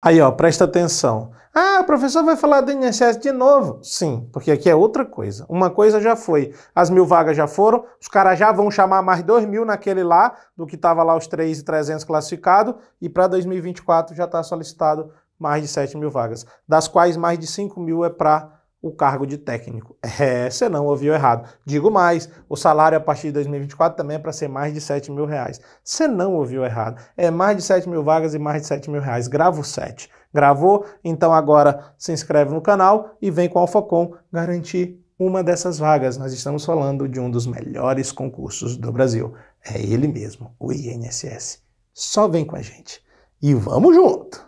Aí, ó, presta atenção. Ah, o professor vai falar do INSS de novo. Sim, porque aqui é outra coisa. Uma coisa já foi. As mil vagas já foram, os caras já vão chamar mais dois mil naquele lá, do que estava lá os 3,300 classificado, e para 2024 já está solicitado mais de 7 mil vagas, das quais mais de 5 mil é para o cargo de técnico. É, você não ouviu errado. Digo mais, o salário a partir de 2024 também é para ser mais de 7 mil reais. Você não ouviu errado. É mais de 7 mil vagas e mais de 7 mil reais. Gravo 7. Gravou? Então agora se inscreve no canal e vem com a Alfacom garantir uma dessas vagas. Nós estamos falando de um dos melhores concursos do Brasil. É ele mesmo, o INSS. Só vem com a gente. E vamos junto!